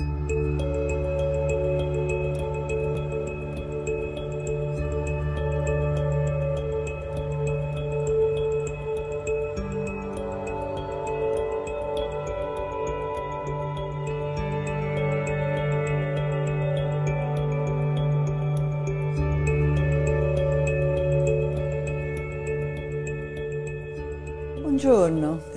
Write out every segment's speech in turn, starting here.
you.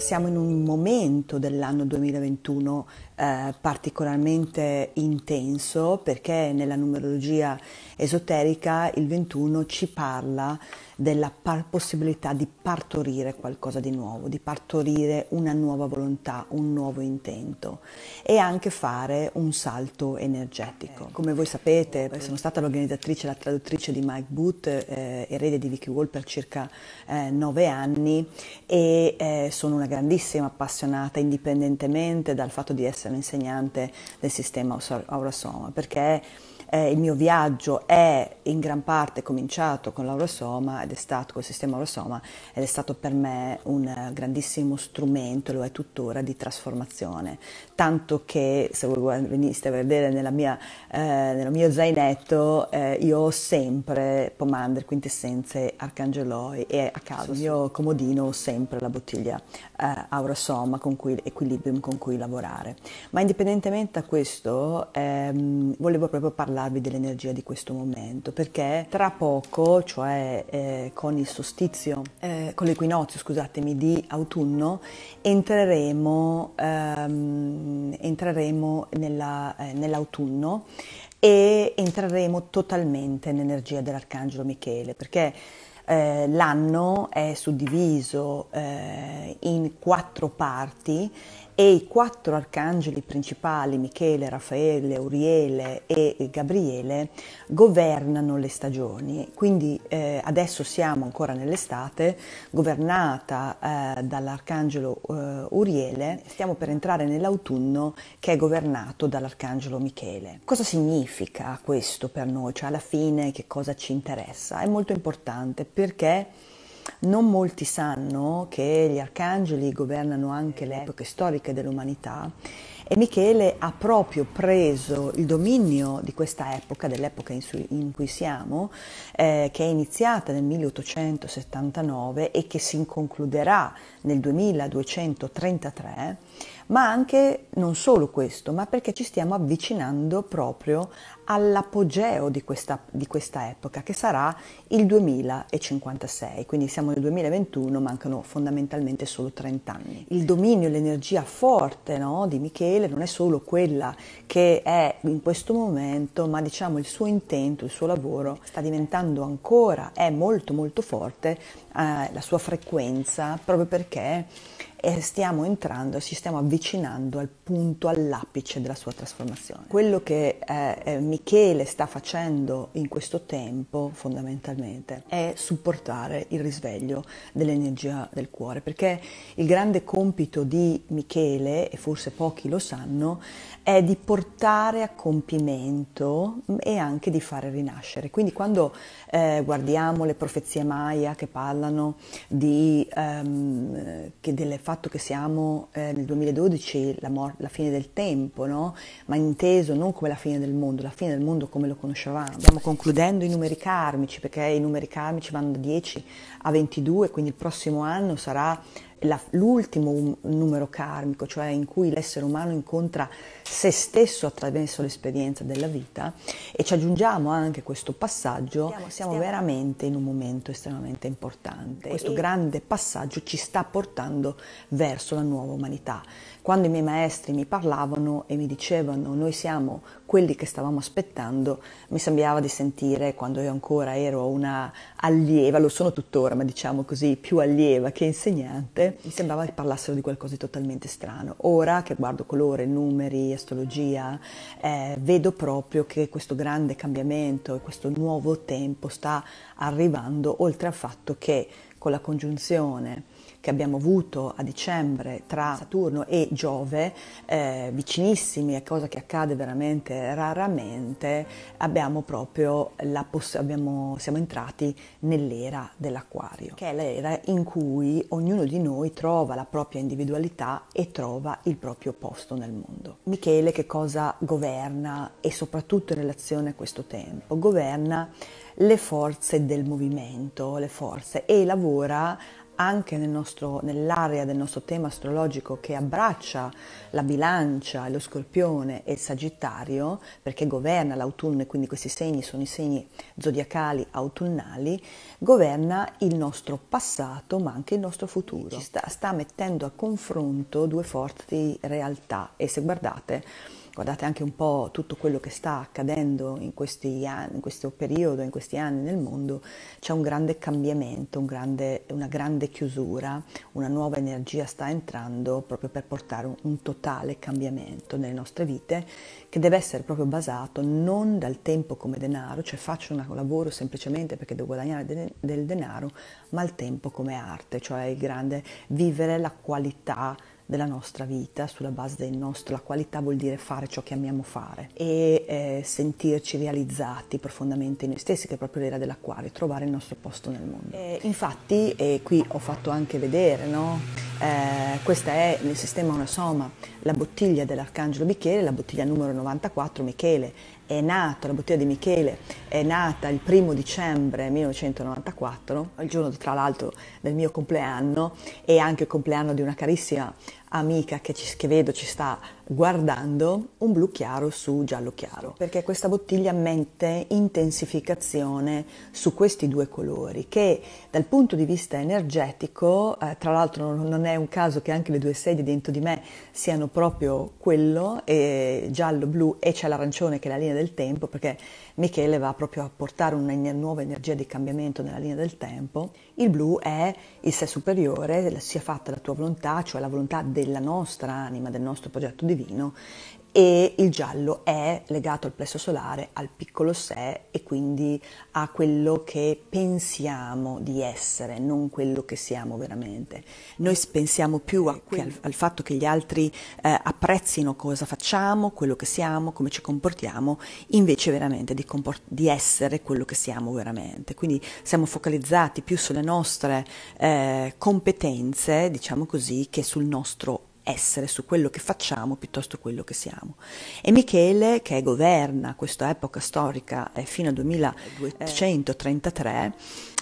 siamo in un momento dell'anno 2021 eh, particolarmente intenso perché nella numerologia esoterica, il 21 ci parla della par- possibilità di partorire qualcosa di nuovo, di partorire una nuova volontà, un nuovo intento e anche fare un salto energetico. Come voi sapete, sono stata l'organizzatrice e la traduttrice di Mike Booth, eh, erede di Vicky Wall per circa eh, nove anni e eh, sono una grandissima appassionata indipendentemente dal fatto di essere insegnante del sistema Aurasoma perché eh, il mio viaggio è in gran parte cominciato con l'aurosoma ed è stato col sistema aurosoma ed è stato per me un grandissimo strumento, lo è tuttora, di trasformazione. Tanto che se voi veniste a vedere mia, eh, nel mio zainetto eh, io ho sempre Pomander, Quintessenze, Arcangeloi e a caso il mio comodino ho sempre la bottiglia eh, aurosoma con cui, Equilibrium con cui lavorare. Ma indipendentemente da questo ehm, volevo proprio parlare parlarvi dell'energia di questo momento, perché tra poco, cioè eh, con il sostizio, eh, con l'equinozio, scusatemi, di autunno, entreremo, ehm, entreremo nella, eh, nell'autunno e entreremo totalmente nell'energia dell'Arcangelo Michele, perché eh, l'anno è suddiviso eh, in quattro parti e i quattro arcangeli principali, Michele, Raffaele, Uriele e Gabriele, governano le stagioni. Quindi eh, adesso siamo ancora nell'estate, governata eh, dall'arcangelo eh, Uriele, stiamo per entrare nell'autunno che è governato dall'arcangelo Michele. Cosa significa questo per noi? Cioè alla fine che cosa ci interessa? È molto importante perché non molti sanno che gli arcangeli governano anche le epoche storiche dell'umanità e Michele ha proprio preso il dominio di questa epoca, dell'epoca in, in, cui siamo, eh, che è iniziata nel 1879 e che si concluderà nel 2233 ma anche non solo questo, ma perché ci stiamo avvicinando proprio all'apogeo di questa, di questa epoca, che sarà il 2056, quindi siamo nel 2021, mancano fondamentalmente solo 30 anni. Il dominio, l'energia forte no, di Michele non è solo quella che è in questo momento, ma diciamo il suo intento, il suo lavoro sta diventando ancora, è molto molto forte eh, la sua frequenza, proprio perché e stiamo entrando, ci stiamo avvicinando al punto, all'apice della sua trasformazione. Quello che eh, eh, Michele sta facendo in questo tempo fondamentalmente è supportare il risveglio dell'energia del cuore, perché il grande compito di Michele, e forse pochi lo sanno, è di portare a compimento mm, e anche di fare rinascere. Quindi quando eh, guardiamo le profezie Maya che parlano di, ehm, che delle fatto che siamo eh, nel 2012, la, mor- la, fine del tempo, no? ma inteso non come la fine del mondo, la fine del mondo come lo conoscevamo. Stiamo concludendo i numeri karmici, perché i numeri karmici vanno da 10 a 22, quindi il prossimo anno sarà la, l'ultimo numero karmico, cioè in cui l'essere umano incontra se stesso attraverso l'esperienza della vita e ci aggiungiamo anche questo passaggio, stiamo, siamo stiamo. veramente in un momento estremamente importante. Questo e... grande passaggio ci sta portando verso la nuova umanità, quando i miei maestri mi parlavano e mi dicevano noi siamo quelli che stavamo aspettando, mi sembrava di sentire quando io ancora ero una allieva, lo sono tuttora, ma diciamo così, più allieva che insegnante, mi sembrava che parlassero di qualcosa di totalmente strano. Ora che guardo colore, numeri, astrologia, eh, vedo proprio che questo grande cambiamento e questo nuovo tempo sta arrivando, oltre al fatto che con la congiunzione che abbiamo avuto a dicembre tra Saturno e Giove, eh, vicinissimi, è cosa che accade veramente raramente, abbiamo proprio la abbiamo, siamo entrati nell'era dell'acquario, che è l'era in cui ognuno di noi trova la propria individualità e trova il proprio posto nel mondo. Michele che cosa governa e soprattutto in relazione a questo tempo? Governa le forze del movimento, le forze e lavora anche nel nostro, nell'area del nostro tema astrologico che abbraccia la bilancia, lo scorpione e il sagittario, perché governa l'autunno e quindi questi segni sono i segni zodiacali autunnali, governa il nostro passato ma anche il nostro futuro. Sta, sta mettendo a confronto due forti realtà e se guardate guardate anche un po' tutto quello che sta accadendo in, anni, in questo periodo, in questi anni nel mondo, c'è un grande cambiamento, un grande, una grande chiusura, una nuova energia sta entrando proprio per portare un, un totale cambiamento nelle nostre vite che deve essere proprio basato non dal tempo come denaro, cioè faccio un lavoro semplicemente perché devo guadagnare de, del denaro, ma il tempo come arte, cioè il grande vivere la qualità della nostra vita, sulla base del nostro, la qualità vuol dire fare ciò che amiamo fare e eh, sentirci realizzati profondamente in noi stessi, che è proprio l'era dell'acquario, trovare il nostro posto nel mondo. E infatti, e qui ho fatto anche vedere, no? eh, questa è nel sistema una soma, la bottiglia dell'Arcangelo Michele, la bottiglia numero 94 Michele, è nata, la bottiglia di Michele è nata il primo dicembre 1994, il giorno tra l'altro del mio compleanno e anche il compleanno di una carissima amica che, ci, che, vedo ci sta guardando un blu chiaro su giallo chiaro perché questa bottiglia mette intensificazione su questi due colori che dal punto di vista energetico eh, tra l'altro non, è un caso che anche le due sedie dentro di me siano proprio quello giallo blu e c'è l'arancione che è la linea del tempo perché Michele va proprio a portare una nuova energia di cambiamento nella linea del tempo. Il blu è il sé superiore, sia fatta la tua volontà, cioè la volontà della nostra anima, del nostro progetto divino, e il giallo è legato al plesso solare, al piccolo sé e quindi a quello che pensiamo di essere, non quello che siamo veramente. Noi pensiamo più a, al, al, fatto che gli altri eh, apprezzino cosa facciamo, quello che siamo, come ci comportiamo, invece veramente di, comport- di essere quello che siamo veramente. Quindi siamo focalizzati più sulle nostre eh, competenze, diciamo così, che sul nostro essere, su quello che facciamo piuttosto quello che siamo. E Michele, che governa questa epoca storica eh, fino al 2233,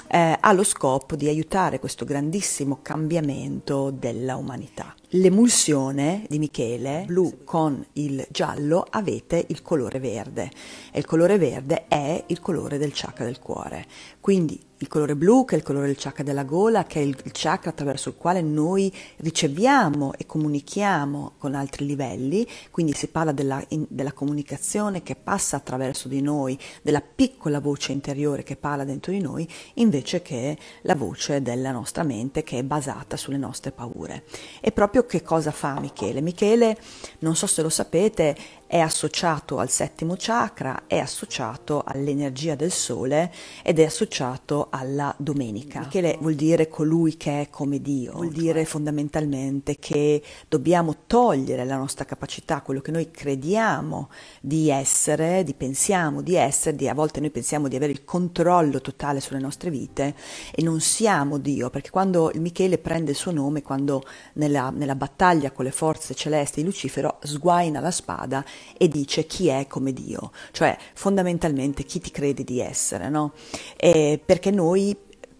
eh, ha lo scopo di aiutare questo grandissimo cambiamento della umanità l'emulsione di Michele, blu con il giallo, avete il colore verde e il colore verde è il colore del chakra del cuore. Quindi il colore blu che è il colore del chakra della gola, che è il chakra attraverso il quale noi riceviamo e comunichiamo con altri livelli, quindi si parla della, in, della comunicazione che passa attraverso di noi, della piccola voce interiore che parla dentro di noi, invece che la voce della nostra mente che è basata sulle nostre paure. E proprio esempio, che cosa fa Michele? Michele, non so se lo sapete, è associato al settimo chakra, è associato all'energia del sole ed è associato alla domenica. Michele esatto. vuol dire colui che è come Dio, vuol dire fondamentalmente che dobbiamo togliere la nostra capacità, quello che noi crediamo di essere, di pensiamo di essere, di, a volte noi pensiamo di avere il controllo totale sulle nostre vite e non siamo Dio, perché quando Michele prende il suo nome, quando nella, nella battaglia con le forze celesti di Lucifero sguaina la spada, e dice chi è come Dio, cioè fondamentalmente chi ti crede di essere, no? Eh, perché noi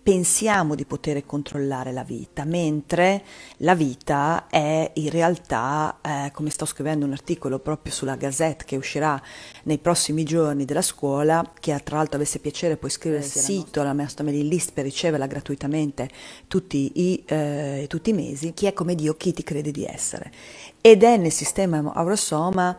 pensiamo di poter controllare la vita, mentre la vita è in realtà, eh, come sto scrivendo un articolo proprio sulla Gazette che uscirà nei prossimi giorni della scuola, che tra l'altro avesse piacere puoi iscriversi il sito, alla nostra mailing list per riceverla gratuitamente tutti i, eh, tutti i mesi, chi è come Dio, chi ti crede di essere. Ed è nel sistema aurosoma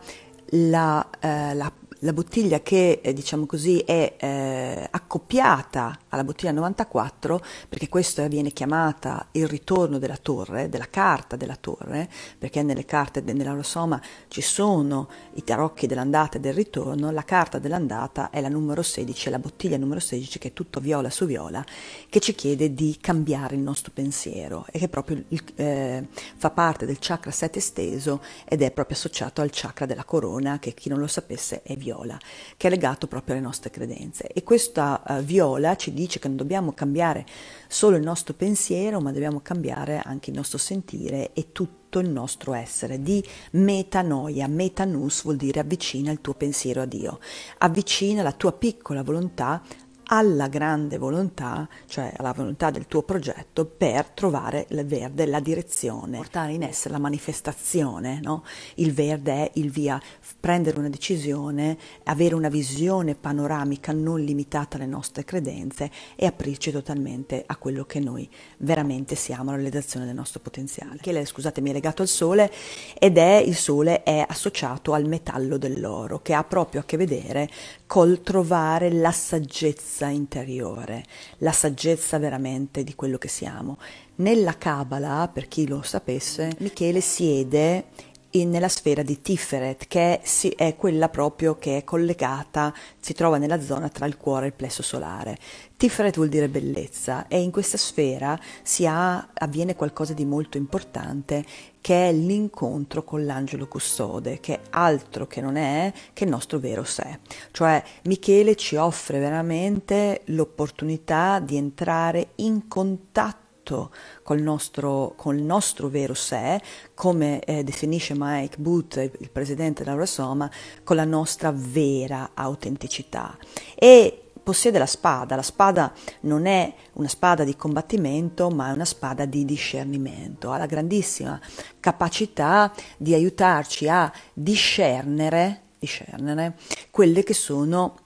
la, eh, la la bottiglia che eh, diciamo così è eh, accoppiata alla bottiglia 94 perché questo viene chiamata il ritorno della torre, della carta della torre, perché nelle carte dell'Aurosoma ci sono i tarocchi dell'andata e del ritorno, la carta dell'andata è la numero 16, la bottiglia numero 16 che è tutto viola su viola che ci chiede di cambiare il nostro pensiero e che proprio eh, fa parte del chakra 7 esteso ed è proprio associato al chakra della corona che chi non lo sapesse è viola viola, che è legato proprio alle nostre credenze. E questa uh, viola ci dice che non dobbiamo cambiare solo il nostro pensiero, ma dobbiamo cambiare anche il nostro sentire e tutto il nostro essere. Di metanoia, metanus vuol dire avvicina il tuo pensiero a Dio, avvicina la tua piccola volontà alla grande volontà, cioè alla volontà del tuo progetto, per trovare il verde, la direzione, portare in essere la manifestazione. No? Il verde è il via, prendere una decisione, avere una visione panoramica non limitata alle nostre credenze e aprirci totalmente a quello che noi veramente siamo, alla realizzazione del nostro potenziale. Che, scusate, mi è legato al sole ed è il sole è associato al metallo dell'oro, che ha proprio a che vedere col trovare la saggezza saggezza interiore, la saggezza veramente di quello che siamo. Nella Kabbalah, per chi lo sapesse, Michele siede in, nella sfera di Tiferet, che si, è, quella proprio che è collegata, si trova nella zona tra il cuore e il plesso solare. Tiferet vuol dire bellezza e in questa sfera si ha, avviene qualcosa di molto importante che è l'incontro con l'angelo custode, che altro che non è che il nostro vero sé. Cioè Michele ci offre veramente l'opportunità di entrare in contatto contatto col nostro, col nostro vero sé, come eh, definisce Mike Booth, il presidente della dell'Eurosoma, con la nostra vera autenticità. E possiede la spada. La spada non è una spada di combattimento, ma è una spada di discernimento. Ha la grandissima capacità di aiutarci a discernere, discernere quelle che sono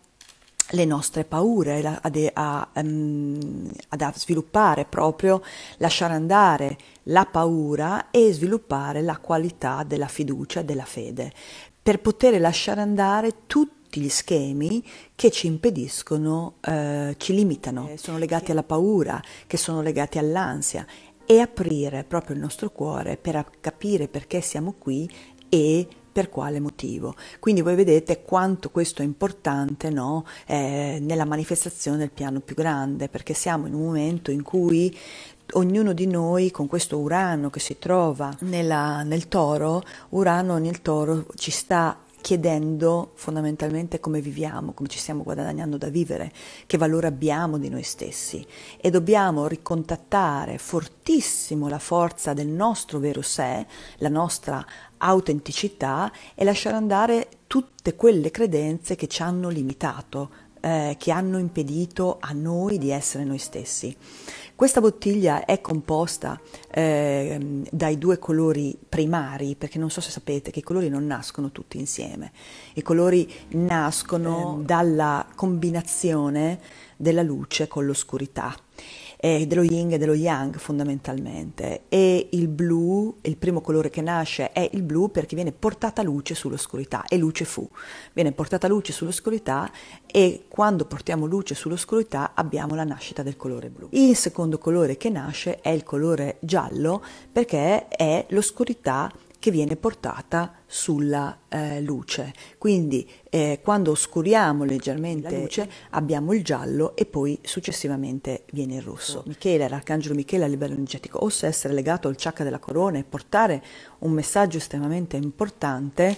le nostre paure, a, a, um, ehm, a, sviluppare proprio, lasciare andare la paura e sviluppare la qualità della fiducia e della fede, per poter lasciare andare tutti gli schemi che ci impediscono, eh, ci limitano, che eh, sono legati alla paura, che sono legati all'ansia e aprire proprio il nostro cuore per capire perché siamo qui e per quale motivo. Quindi voi vedete quanto questo è importante no? eh, nella manifestazione del piano più grande, perché siamo in un momento in cui ognuno di noi con questo Urano che si trova nella, nel toro, Urano nel toro ci sta chiedendo fondamentalmente come viviamo, come ci stiamo guadagnando da vivere, che valore abbiamo di noi stessi e dobbiamo ricontattare fortissimo la forza del nostro vero sé, la nostra autenticità e lasciare andare tutte quelle credenze che ci hanno limitato eh, che hanno impedito a noi di essere noi stessi. Questa bottiglia è composta eh, dai due colori primari, perché non so se sapete che i colori non nascono tutti insieme, i colori nascono dalla combinazione della luce con l'oscurità eh, dello yin e dello yang fondamentalmente e il blu, il primo colore che nasce è il blu perché viene portata luce sull'oscurità e luce fu, viene portata luce sull'oscurità e quando portiamo luce sull'oscurità abbiamo la nascita del colore blu. Il secondo colore che nasce è il colore giallo perché è l'oscurità che viene portata sulla eh, luce. Quindi eh, quando oscuriamo leggermente la luce abbiamo il giallo e poi successivamente viene il rosso. Michele, l'arcangelo Michele a livello energetico, ossia essere legato al chakra della corona e portare un messaggio estremamente importante,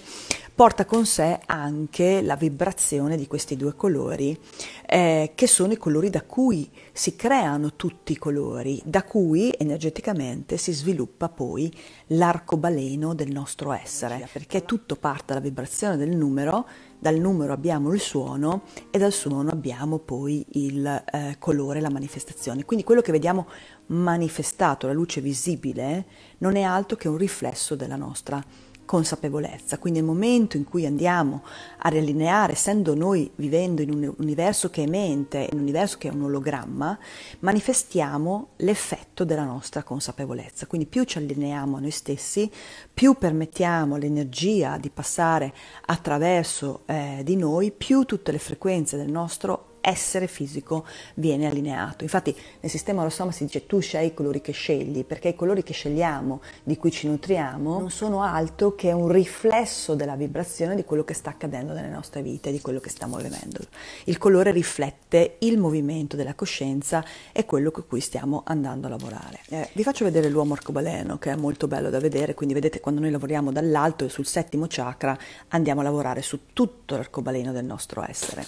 porta con sé anche la vibrazione di questi due colori, eh, che sono i colori da cui si creano tutti i colori, da cui energeticamente si sviluppa poi l'arcobaleno del nostro essere perché tutto parte dalla vibrazione del numero, dal numero abbiamo il suono e dal suono abbiamo poi il eh, colore, la manifestazione. Quindi quello che vediamo manifestato, la luce visibile, non è altro che un riflesso della nostra consapevolezza. Quindi nel momento in cui andiamo a riallineare, essendo noi vivendo in un universo che è mente, in un universo che è un ologramma, manifestiamo l'effetto della nostra consapevolezza. Quindi più ci allineiamo a noi stessi, più permettiamo all'energia di passare attraverso eh, di noi, più tutte le frequenze del nostro essere fisico viene allineato. Infatti nel sistema Rossoma si dice tu scegli i colori che scegli, perché i colori che scegliamo, di cui ci nutriamo, non sono altro che un riflesso della vibrazione di quello che sta accadendo nelle nostre vite, di quello che stiamo vivendo. Il colore riflette il movimento della coscienza e quello con cui stiamo andando a lavorare. Eh, vi faccio vedere l'uomo arcobaleno che è molto bello da vedere, quindi vedete quando noi lavoriamo dall'alto e sul settimo chakra andiamo a lavorare su tutto l'arcobaleno del nostro essere,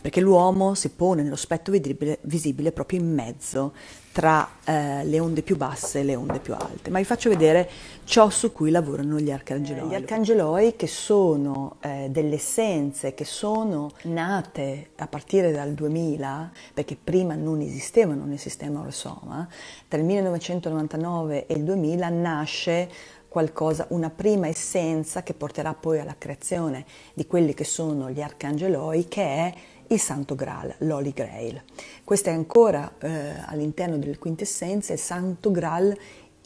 perché l'uomo si pone nello spettro visibile, visibile proprio in mezzo tra eh, le onde più basse e le onde più alte. Ma vi faccio vedere ciò su cui lavorano gli arcangeloi. Gli arcangeloi che sono eh, delle essenze che sono nate a partire dal 2000, perché prima non esistevano nel sistema Orsoma, tra il 1999 e il 2000 nasce qualcosa, una prima essenza che porterà poi alla creazione di quelli che sono gli arcangeloi, che è il Santo Graal, l'Holy Grail. Questo è ancora eh, all'interno delle quintessenze, il Santo Graal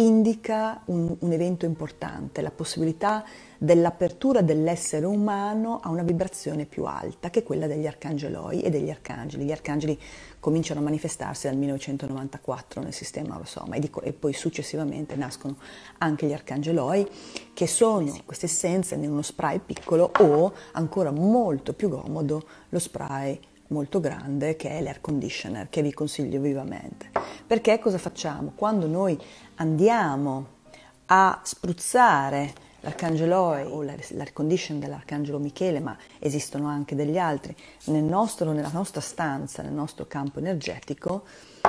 indica un, un evento importante, la possibilità dell'apertura dell'essere umano a una vibrazione più alta che quella degli arcangeloi e degli arcangeli. Gli arcangeli cominciano a manifestarsi dal 1994 nel sistema Orosoma e, dico, e poi successivamente nascono anche gli arcangeloi che sono queste essenze in uno spray piccolo o ancora molto più comodo lo spray molto grande che è l'air conditioner, che vi consiglio vivamente. Perché cosa facciamo? Quando noi andiamo a spruzzare l'arcangeloi o l'air conditioner dell'arcangelo Michele, ma esistono anche degli altri, nel nostro, nella nostra stanza, nel nostro campo energetico,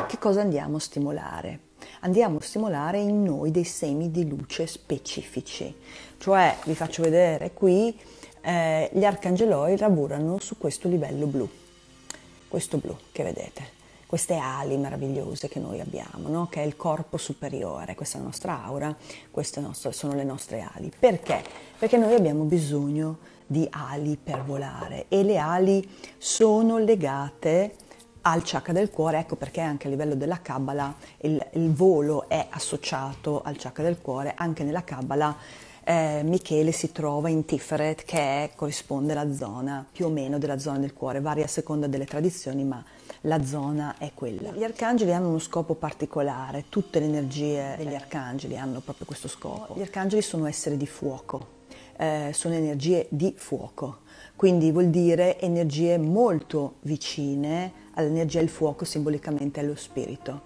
che cosa andiamo a stimolare? Andiamo a stimolare in noi dei semi di luce specifici, cioè vi faccio vedere qui eh, gli arcangeloi lavorano su questo livello blu questo blu che vedete, queste ali meravigliose che noi abbiamo, no? che è il corpo superiore, questa è la nostra aura, queste sono le nostre ali. Perché? Perché noi abbiamo bisogno di ali per volare e le ali sono legate al chakra del cuore, ecco perché anche a livello della Kabbalah il, il volo è associato al chakra del cuore, anche nella Kabbalah eh, Michele si trova in Tiferet che è, corrisponde alla zona più o meno della zona del cuore, varia a seconda delle tradizioni ma la zona è quella. Gli arcangeli hanno uno scopo particolare, tutte le energie degli arcangeli hanno proprio questo scopo. Gli arcangeli sono esseri di fuoco, eh, sono energie di fuoco, quindi vuol dire energie molto vicine all'energia del fuoco, simbolicamente allo spirito.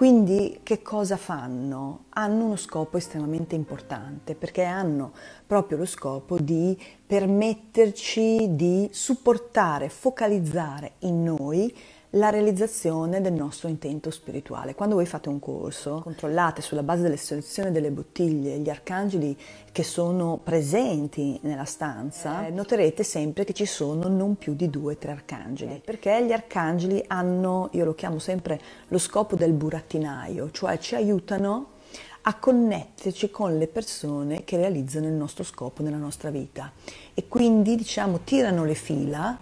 Quindi che cosa fanno? Hanno uno scopo estremamente importante perché hanno proprio lo scopo di permetterci di supportare, focalizzare in noi la realizzazione del nostro intento spirituale. Quando voi fate un corso, controllate sulla base delle selezioni delle bottiglie gli arcangeli che sono presenti nella stanza, eh, noterete sempre che ci sono non più di due o tre arcangeli, eh. perché gli arcangeli hanno, io lo chiamo sempre lo scopo del burattinaio, cioè ci aiutano a connetterci con le persone che realizzano il nostro scopo nella nostra vita e quindi diciamo tirano le fila,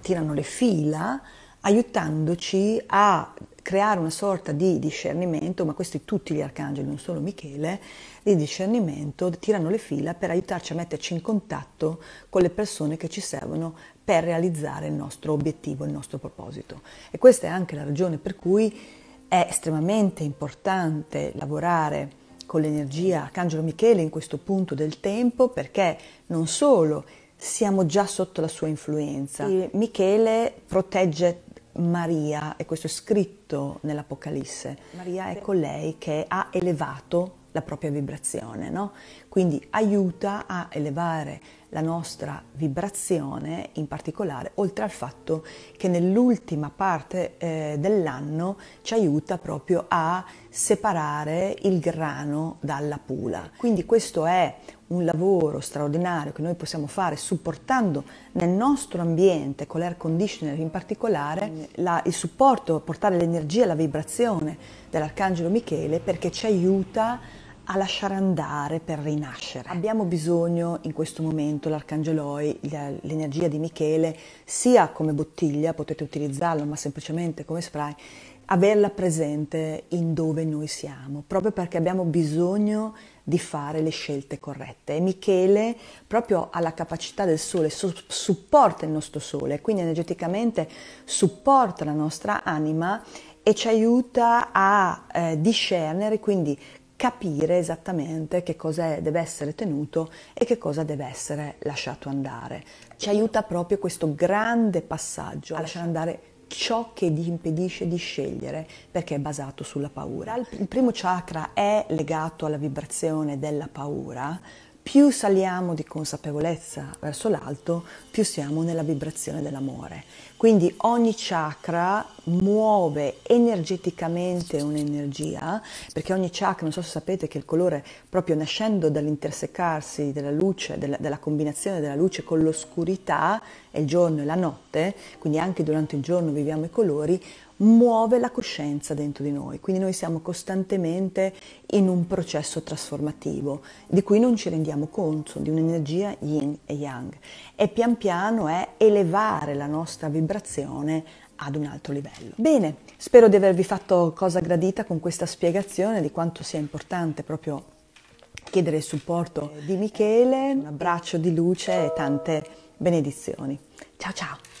tirano le fila aiutandoci a creare una sorta di discernimento, ma questi tutti gli arcangeli, non solo Michele, di discernimento tirano le fila per aiutarci a metterci in contatto con le persone che ci servono per realizzare il nostro obiettivo, il nostro proposito. E questa è anche la ragione per cui è estremamente importante lavorare con l'energia Arcangelo Michele in questo punto del tempo perché non solo siamo già sotto la sua influenza. Michele protegge Maria, e questo è scritto nell'Apocalisse, Maria è colei che ha elevato la propria vibrazione, no? quindi aiuta a elevare la nostra vibrazione in particolare, oltre al fatto che nell'ultima parte eh, dell'anno ci aiuta proprio a separare il grano dalla pula. Quindi questo è un lavoro straordinario che noi possiamo fare supportando nel nostro ambiente, con l'air conditioner in particolare, la, il supporto, portare l'energia, la vibrazione dell'Arcangelo Michele perché ci aiuta a a lasciare andare per rinascere. Abbiamo bisogno in questo momento l'arcangeloi, l'energia di Michele, sia come bottiglia, potete utilizzarlo, ma semplicemente come spray, averla presente in dove noi siamo, proprio perché abbiamo bisogno di fare le scelte corrette. E Michele proprio ha la capacità del sole, supporta il nostro sole, quindi energeticamente supporta la nostra anima e ci aiuta a eh, discernere, quindi capire esattamente che cosa deve essere tenuto e che cosa deve essere lasciato andare. Ci aiuta proprio questo grande passaggio a lasciare andare ciò che gli impedisce di scegliere perché è basato sulla paura. Il primo chakra è legato alla vibrazione della paura, più saliamo di consapevolezza verso l'alto, più siamo nella vibrazione dell'amore. Quindi ogni chakra muove energeticamente un'energia, perché ogni chakra, non so se sapete che il colore proprio nascendo dall'intersecarsi della luce, della, della combinazione della luce con l'oscurità, è il giorno e la notte, quindi anche durante il giorno viviamo i colori, muove la coscienza dentro di noi, quindi noi siamo costantemente in un processo trasformativo di cui non ci rendiamo conto, di un'energia yin e yang e pian piano è elevare la nostra vibrazione vibrazione ad un altro livello. Bene, spero di avervi fatto cosa gradita con questa spiegazione di quanto sia importante proprio chiedere il supporto di Michele, un abbraccio di luce e tante benedizioni. Ciao ciao!